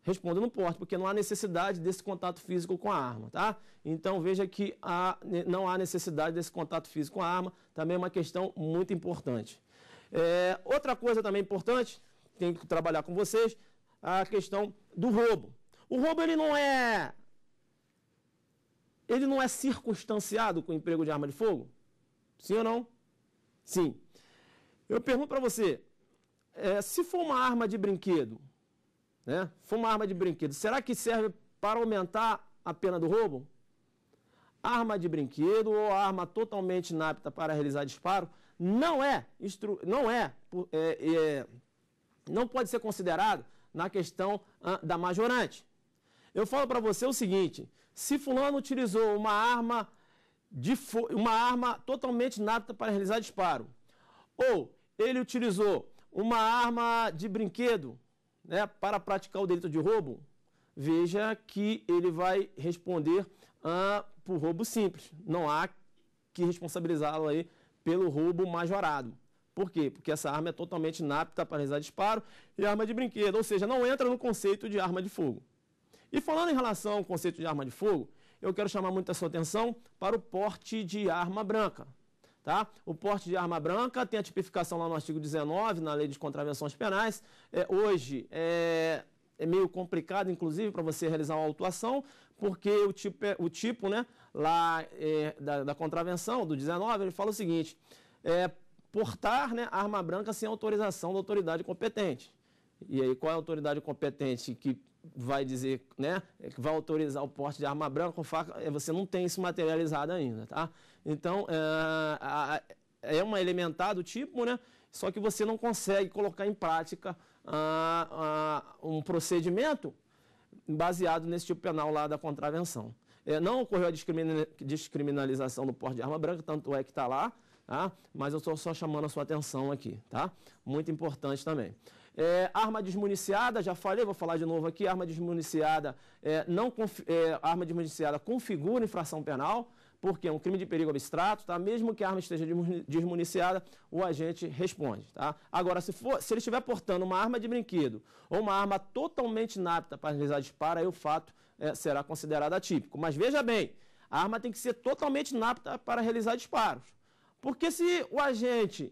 Responda no porte, porque não há necessidade desse contato físico com a arma, tá? Então veja que há, não há necessidade desse contato físico com a arma, também é uma questão muito importante. É, outra coisa também importante, tem que trabalhar com vocês, a questão do roubo. O roubo ele não é ele não é circunstanciado com o emprego de arma de fogo? Sim ou não? Sim. Eu pergunto para você, é, se for uma arma de brinquedo, né? For uma arma de brinquedo, será que serve para aumentar a pena do roubo? Arma de brinquedo ou arma totalmente inapta para realizar disparo não é, não é, é, é não pode ser considerado na questão ah, da majorante. Eu falo para você o seguinte: se fulano utilizou uma arma de uma arma totalmente inapta para realizar disparo, ou ele utilizou uma arma de brinquedo, né, para praticar o delito de roubo, veja que ele vai responder ah, por roubo simples. Não há que responsabilizá-lo aí pelo roubo majorado. Por quê? Porque essa arma é totalmente inapta para realizar disparo e arma de brinquedo, ou seja, não entra no conceito de arma de fogo. E falando em relação ao conceito de arma de fogo, eu quero chamar muito a sua atenção para o porte de arma branca. Tá? O porte de arma branca tem a tipificação lá no artigo 19, na lei de contravenções penais. É, hoje é, é, meio complicado, inclusive, para você realizar uma autuação, porque o tipo, é, o tipo né, lá é, da, da, contravenção, do 19, ele fala o seguinte, é, portar né, arma branca sem autorização da autoridade competente. E aí, qual é a autoridade competente que vai dizer, né, que vai autorizar o porte de arma branca com faca? É, você não tem isso materializado ainda, tá? Então, é, é uma elementar do tipo, né? Só que você não consegue colocar em prática ah, ah, um procedimento baseado nesse tipo penal lá da contravenção. É, não ocorreu a descriminalização do porte de arma branca, tanto é que está lá, tá? mas eu estou só chamando a sua atenção aqui, tá? Muito importante também. É, arma desmuniciada, já falei, vou falar de novo aqui, arma desmuniciada, é, não, é, arma desmuniciada configura infração penal, porque é um crime de perigo abstrato, tá? Mesmo que a arma esteja desmuniciada, o agente responde, tá? Agora, se, for, se ele estiver portando uma arma de brinquedo ou uma arma totalmente inapta para realizar disparo, aí o fato é, será considerado atípico. Mas veja bem, a arma tem que ser totalmente inapta para realizar disparos. Porque se o agente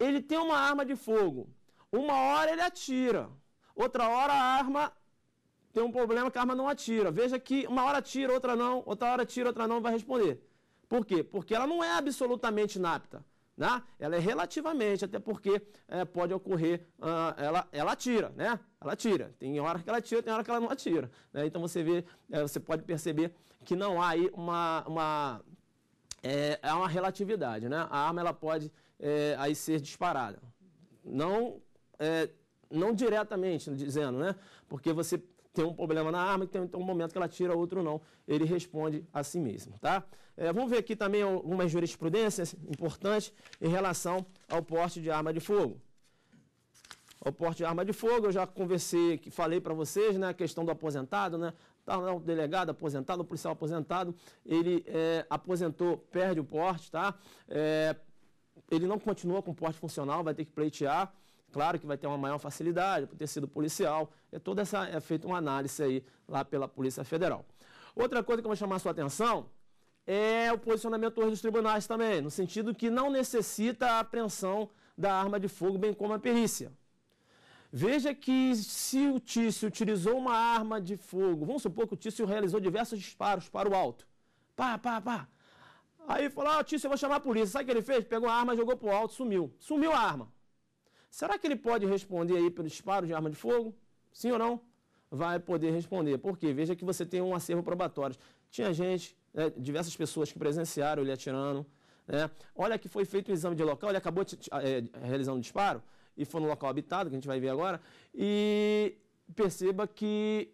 ele tem uma arma de fogo uma hora ele atira, outra hora a arma tem um problema que a arma não atira. Veja que uma hora atira, outra não, outra hora atira, outra não, vai responder. Por quê? Porque ela não é absolutamente inapta. Né? Ela é relativamente, até porque é, pode ocorrer, uh, ela, ela atira, né? Ela atira. Tem hora que ela atira, tem hora que ela não atira. Né? Então você vê, é, você pode perceber que não há aí uma. uma é, é uma relatividade, né? A arma ela pode é, aí ser disparada. Não é, não diretamente dizendo, né? Porque você tem um problema na arma e tem, um momento que ela tira, outro não. Ele responde a si mesmo, tá? É, vamos ver aqui também algumas jurisprudências importantes em relação ao porte de arma de fogo. O porte de arma de fogo, eu já conversei, falei para vocês, né? A questão do aposentado, né? Tá o delegado aposentado, o policial aposentado, ele é, aposentou, perde o porte, tá? É, ele não continua com porte funcional, vai ter que pleitear. Claro que vai ter uma maior facilidade por ter sido policial. É toda essa é feita uma análise aí lá pela Polícia Federal. Outra coisa que eu vou chamar a sua atenção é o posicionamento hoje dos tribunais também, no sentido que não necessita a apreensão da arma de fogo, bem como a perícia. Veja que se o Tício utilizou uma arma de fogo, vamos supor que o Tício realizou diversos disparos para o alto. Pá, pá, pá. Aí falou, ah, Tício, eu vou chamar a polícia. Sabe o que ele fez? Pegou a arma, jogou para o alto, sumiu. Sumiu a arma. Será que ele pode responder aí pelo disparo de arma de fogo? Sim ou não? Vai poder responder. Por quê? Veja que você tem um acervo probatório. Tinha gente, né, diversas pessoas que presenciaram ele atirando. Né? Olha que foi feito o um exame de local, ele acabou é, realizando o um disparo e foi no local habitado, que a gente vai ver agora. E perceba que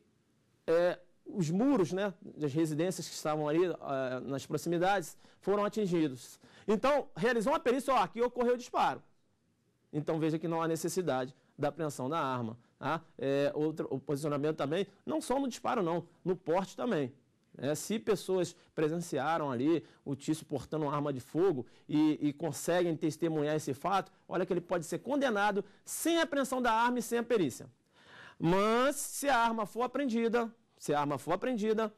é, os muros né, das residências que estavam ali é, nas proximidades foram atingidos. Então, realizou uma perícia, ó, aqui ocorreu o disparo. Então veja que não há necessidade da apreensão da arma. Tá? É, outro, o posicionamento também, não só no disparo não, no porte também. É, se pessoas presenciaram ali o Tício portando uma arma de fogo e, e, conseguem testemunhar esse fato, olha que ele pode ser condenado sem a apreensão da arma e sem a perícia. Mas se a arma for apreendida, se a arma for apreendida,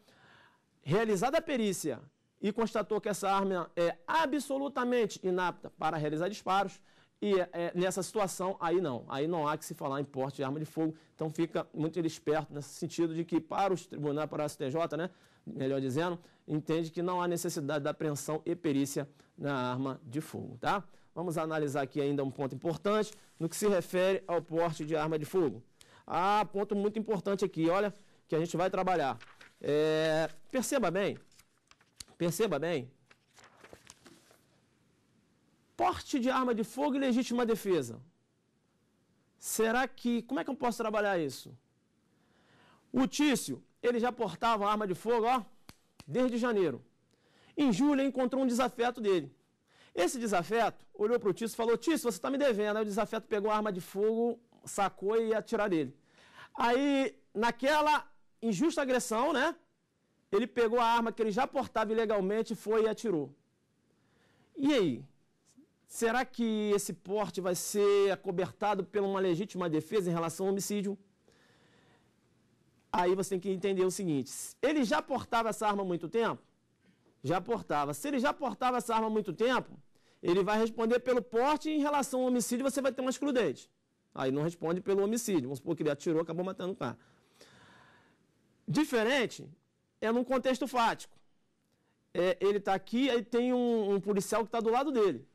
realizada a perícia e constatou que essa arma é absolutamente inapta para realizar disparos, e é, nessa situação, aí não. Aí não há que se falar em porte de arma de fogo. Então fica muito ele esperto nesse sentido de que para os tribunais, para o STJ, né, melhor dizendo, entende que não há necessidade da apreensão e perícia na arma de fogo. Tá? Vamos analisar aqui ainda um ponto importante no que se refere ao porte de arma de fogo. Ah, ponto muito importante aqui, olha, que a gente vai trabalhar. É, perceba bem, perceba bem porte de arma de fogo e legítima defesa. Será que. Como é que eu posso trabalhar isso? O Tício, ele já portava arma de fogo, ó, desde janeiro. Em julho, ele encontrou um desafeto dele. Esse desafeto olhou para o Tício e falou: Tício, você está me devendo. Aí o desafeto pegou a arma de fogo, sacou e ia atirar nele. Aí, naquela injusta agressão, né? Ele pegou a arma que ele já portava ilegalmente, foi e atirou. E aí? Será que esse porte vai ser acobertado por uma legítima defesa em relação ao homicídio? Aí você tem que entender o seguinte: ele já portava essa arma há muito tempo? Já portava. Se ele já portava essa arma há muito tempo, ele vai responder pelo porte em relação ao homicídio, você vai ter uma excludente. Aí não responde pelo homicídio. Vamos supor que ele atirou, acabou matando o cara. Diferente é num contexto fático. É, ele está aqui, aí tem um, um policial que está do lado dele.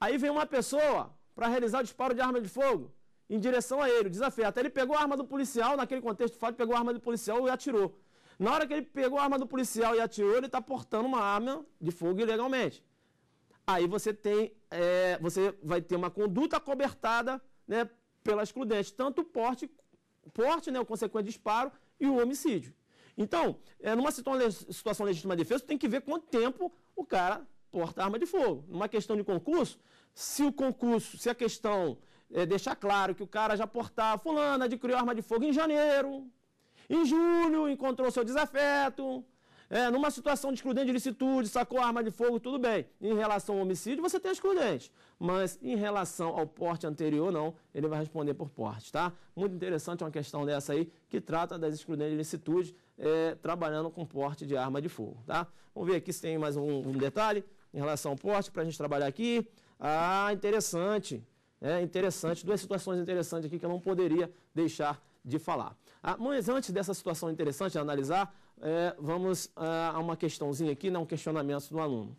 Aí vem uma pessoa para realizar o disparo de arma de fogo em direção a ele, o desafeto. Ele pegou a arma do policial, naquele contexto de fato, pegou a arma do policial e atirou. Na hora que ele pegou a arma do policial e atirou, ele está portando uma arma de fogo ilegalmente. Aí você tem, é, você vai ter uma conduta cobertada né, pela excludente, tanto o porte, porte né, o consequente disparo e o homicídio. Então, é, numa situação legítima de defesa, tem que ver quanto tempo o cara porta arma de fogo. Numa questão de concurso, se o concurso, se a questão é, deixar claro que o cara já portava, fulano adquiriu arma de fogo em janeiro, em julho encontrou seu desafeto, é, numa situação de excludente de licitude, sacou arma de fogo, tudo bem. Em relação ao homicídio, você tem excludente. Mas em relação ao porte anterior, não, ele vai responder por porte, tá? Muito interessante uma questão dessa aí, que trata das excludentes de licitude, é, trabalhando com porte de arma de fogo, tá? Vamos ver aqui se tem mais um, um detalhe em relação ao porte para a gente trabalhar aqui. Ah, interessante. É interessante, duas situações interessantes aqui que eu não poderia deixar de falar. Ah, mas antes dessa situação interessante de analisar, é, vamos ah, a uma questãozinha aqui, né, um questionamento do aluno.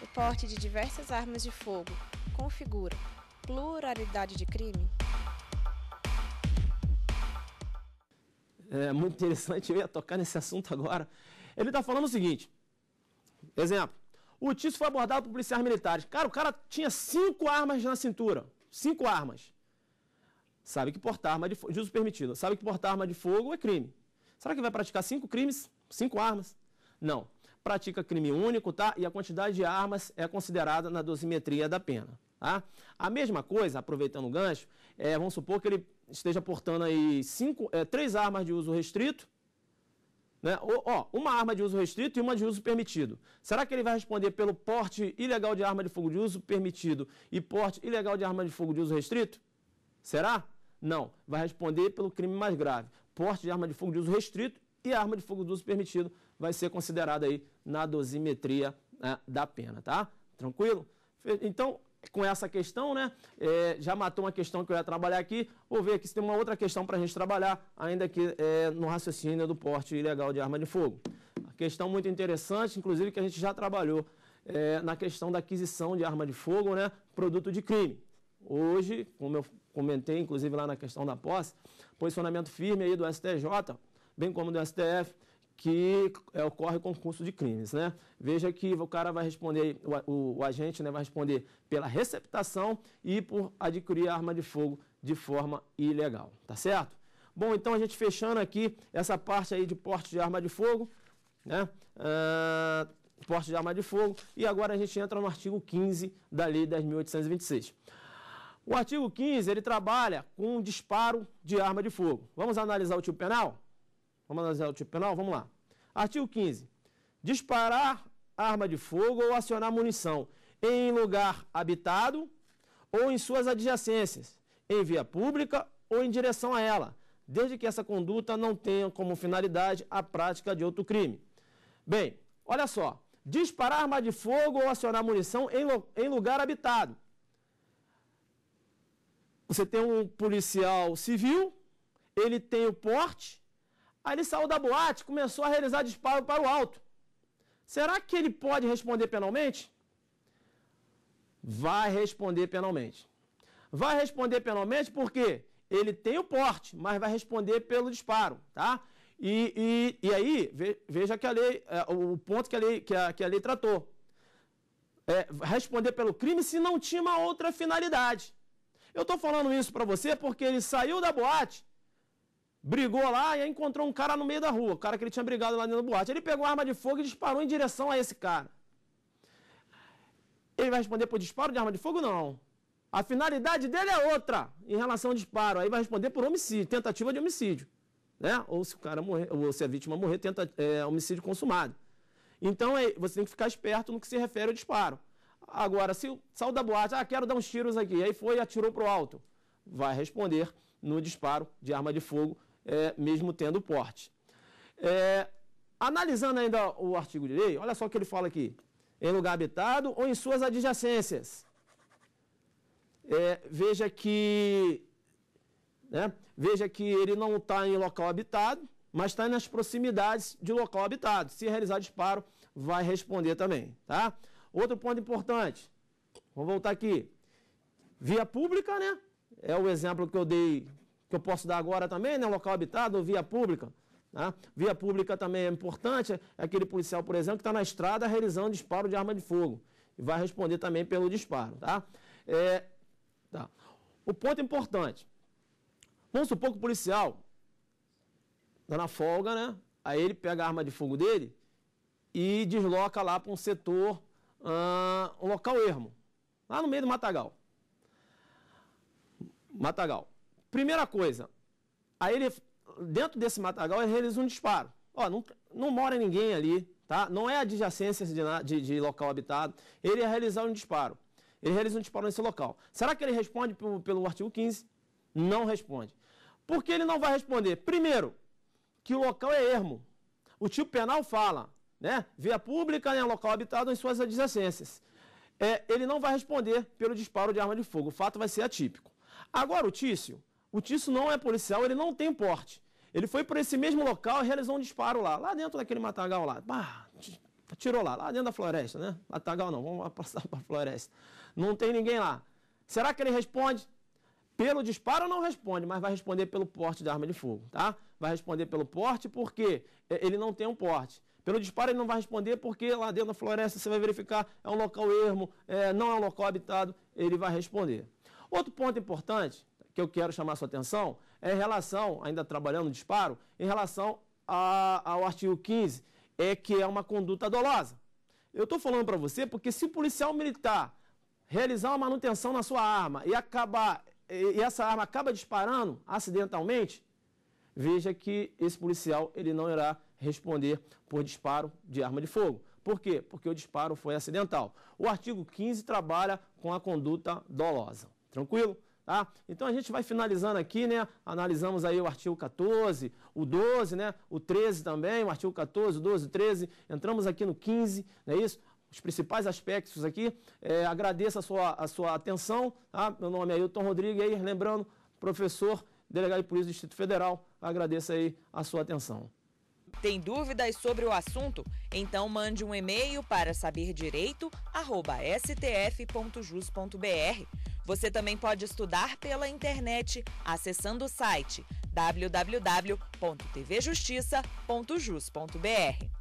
O porte de diversas armas de fogo configura pluralidade de crime? É muito interessante, eu ia tocar nesse assunto agora, ele está falando o seguinte: exemplo, o Tício foi abordado por policiais militares. Cara, o cara tinha cinco armas na cintura. Cinco armas. Sabe que portar arma de fogo, uso permitido, sabe que portar arma de fogo é crime. Será que vai praticar cinco crimes, cinco armas? Não. Pratica crime único, tá? E a quantidade de armas é considerada na dosimetria da pena. Tá? A mesma coisa, aproveitando o gancho, é, vamos supor que ele esteja portando aí cinco, é, três armas de uso restrito né? ó, uma arma de uso restrito e uma de uso permitido. Será que ele vai responder pelo porte ilegal de arma de fogo de uso permitido e porte ilegal de arma de fogo de uso restrito? Será? Não. Vai responder pelo crime mais grave. Porte de arma de fogo de uso restrito e arma de fogo de uso permitido vai ser considerada aí na dosimetria né, da pena, tá? Tranquilo? Então, com essa questão, né? É, já matou uma questão que eu ia trabalhar aqui. Vou ver aqui se tem uma outra questão para a gente trabalhar, ainda aqui é, no raciocínio do porte ilegal de arma de fogo. questão muito interessante, inclusive, que a gente já trabalhou é, na questão da aquisição de arma de fogo, né? Produto de crime. Hoje, como eu comentei, inclusive, lá na questão da posse, posicionamento firme aí do STJ, bem como do STF, que é, ocorre concurso de crimes. Né? Veja que o cara vai responder, o, o, o agente né, vai responder pela receptação e por adquirir arma de fogo de forma ilegal, tá certo? Bom, então a gente fechando aqui essa parte aí de porte de arma de fogo, né? Uh, porte de arma de fogo, e agora a gente entra no artigo 15 da Lei 10.826. O artigo 15, ele trabalha com um disparo de arma de fogo. Vamos analisar o tipo penal? Vamos analisar o tipo penal? Vamos lá. Artigo 15. Disparar arma de fogo ou acionar munição em lugar habitado ou em suas adjacências, em via pública ou em direção a ela, desde que essa conduta não tenha como finalidade a prática de outro crime. Bem, olha só. Disparar arma de fogo ou acionar munição em, em lugar habitado. Você tem um policial civil, ele tem o porte Aí ele saiu da boate, começou a realizar disparo para o alto. Será que ele pode responder penalmente? Vai responder penalmente. Vai responder penalmente porque ele tem o porte, mas vai responder pelo disparo, tá? E, e, e aí, veja que a lei, é, o ponto que a lei, que a, que a lei tratou. É, responder pelo crime se não tinha uma outra finalidade. Eu estou falando isso para você porque ele saiu da boate brigou lá e aí encontrou um cara no meio da rua, o cara que ele tinha brigado lá dentro da boate. Ele pegou a arma de fogo e disparou em direção a esse cara. Ele vai responder por disparo de arma de fogo? Não. A finalidade dele é outra em relação ao disparo. Aí vai responder por homicídio, tentativa de homicídio. Né? Ou se o cara morrer, ou se a vítima morrer, tenta, é, homicídio consumado. Então é, você tem que ficar esperto no que se refere ao disparo. Agora, se saiu da boate, ah, quero dar uns tiros aqui, aí foi e atirou para o alto, vai responder no disparo de arma de fogo é, mesmo tendo porte. É, analisando ainda o artigo de lei, olha só o que ele fala aqui. Em lugar habitado ou em suas adjacências. É, veja que né, veja que ele não está em local habitado, mas está nas proximidades de local habitado. Se realizar disparo, vai responder também. Tá? Outro ponto importante, vamos voltar aqui. Via pública, né? É o exemplo que eu dei que eu posso dar agora também, né? Local habitado ou via pública. Né? Via pública também é importante, é aquele policial, por exemplo, que está na estrada realizando disparo de arma de fogo e vai responder também pelo disparo, tá? É, tá. O ponto importante, vamos supor que o policial está na folga, né? Aí ele pega a arma de fogo dele e desloca lá para um setor, uh, um local ermo, lá no meio do matagal. Matagal. Primeira coisa, aí ele, dentro desse matagal, ele realiza um disparo. Ó, não, não mora ninguém ali, tá? Não é adjacência de, de, de local habitado. Ele ia realizar um disparo. Ele realiza um disparo nesse local. Será que ele responde pelo, pelo artigo 15? Não responde. Por que ele não vai responder? Primeiro, que o local é ermo. O tipo penal fala, né? Via pública, né? local habitado em suas adjacências. É, ele não vai responder pelo disparo de arma de fogo. O fato vai ser atípico. Agora, o Tício, o Tício não é policial, ele não tem porte. Ele foi para esse mesmo local e realizou um disparo lá, lá dentro daquele matagal lá. Bah, atirou lá, lá dentro da floresta, né? Matagal não, vamos passar para a floresta. Não tem ninguém lá. Será que ele responde? Pelo disparo não responde, mas vai responder pelo porte da arma de fogo, tá? Vai responder pelo porte porque é, ele não tem um porte. Pelo disparo ele não vai responder porque lá dentro da floresta você vai verificar é um local ermo, é, não é um local habitado, ele vai responder. Outro ponto importante que eu quero chamar sua atenção é em relação, ainda trabalhando o disparo, em relação a, ao artigo 15, é que é uma conduta dolosa. Eu estou falando para você porque se o policial militar realizar uma manutenção na sua arma e acabar e essa arma acaba disparando acidentalmente, veja que esse policial ele não irá responder por disparo de arma de fogo. Por quê? Porque o disparo foi acidental. O artigo 15 trabalha com a conduta dolosa. Tranquilo? Tá? Então a gente vai finalizando aqui, né? Analisamos aí o artigo 14, o 12, né? O 13 também, o artigo 14, 12, 13. Entramos aqui no 15, não é isso? Os principais aspectos aqui. É, agradeço a sua, a sua atenção. Tá? Meu nome é Ailton Rodrigues, aí, lembrando, professor, delegado de polícia do Distrito Federal. Agradeço aí a sua atenção. Tem dúvidas sobre o assunto? Então mande um e-mail para saberdireito@stf.jus.br você também pode estudar pela internet acessando o site www.tvjustiça.jus.br.